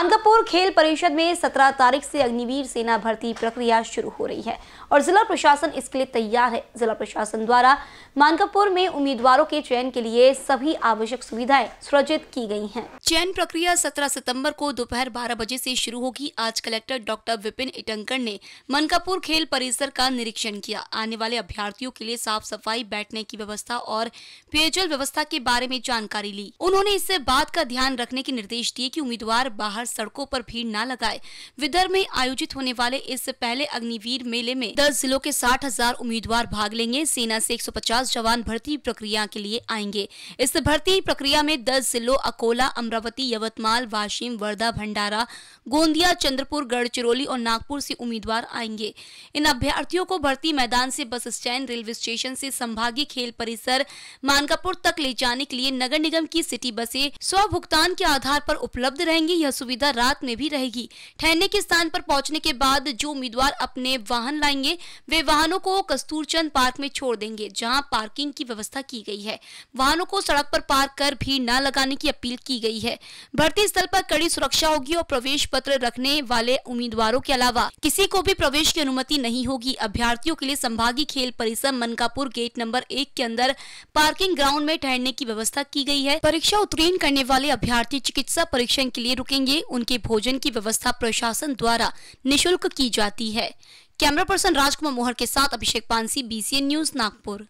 मानकपुर खेल परिषद में 17 तारीख से अग्निवीर सेना भर्ती प्रक्रिया शुरू हो रही है और जिला प्रशासन इसके लिए तैयार है जिला प्रशासन द्वारा मानकपुर में उम्मीदवारों के चयन के लिए सभी आवश्यक सुविधाएं सुरक्षित की गई हैं। चयन प्रक्रिया 17 सितंबर को दोपहर 12 बजे से शुरू होगी आज कलेक्टर डॉक्टर विपिन इटंकर ने मानकापुर खेल परिसर का निरीक्षण किया आने वाले अभ्यार्थियों के लिए साफ सफाई बैठने की व्यवस्था और पेयजल व्यवस्था के बारे में जानकारी ली उन्होंने इस बात का ध्यान रखने के निर्देश दिए की उम्मीदवार बाहर सड़कों पर भीड़ न लगाए विदर्भ में आयोजित होने वाले इस पहले अग्निवीर मेले में दस जिलों के साठ हजार उम्मीदवार भाग लेंगे सेना से 150 जवान भर्ती प्रक्रिया के लिए आएंगे इस भर्ती प्रक्रिया में दस जिलों अकोला अमरावती यवतमाल वाशिम वर्धा भंडारा गोंदिया चंद्रपुर गढ़चिरौली और नागपुर से उम्मीदवार आएंगे इन अभ्यर्थियों को भर्ती मैदान से बस स्टैंड रेलवे स्टेशन से संभागीय खेल परिसर मानकापुर तक ले जाने के लिए नगर निगम की सिटी बसें स्व भुगतान के आधार पर उपलब्ध रहेंगी यह सुविधा सुविधा रात में भी रहेगी ठहरने के स्थान पर पहुंचने के बाद जो उम्मीदवार अपने वाहन लाएंगे वे वाहनों को कस्तूरचंद पार्क में छोड़ देंगे जहां पार्किंग की व्यवस्था की गई है वाहनों को सड़क पर पार्क कर भीड़ न लगाने की अपील की गई है भर्ती स्थल पर कड़ी सुरक्षा होगी और प्रवेश पत्र रखने वाले उम्मीदवारों के अलावा किसी को भी प्रवेश की अनुमति नहीं होगी अभ्यर्थियों के लिए संभागीय खेल परिसर मनकापुर गेट नंबर एक के अंदर पार्किंग ग्राउंड में ठहरने की व्यवस्था की गई है परीक्षा उत्तीर्ण करने वाले अभ्यर्थी चिकित्सा परीक्षण के लिए रुकेंगे उनके भोजन की व्यवस्था प्रशासन द्वारा निशुल्क की जाती है कैमरा पर्सन राजकुमार मोहर के साथ अभिषेक पानसी बीसीएन न्यूज नागपुर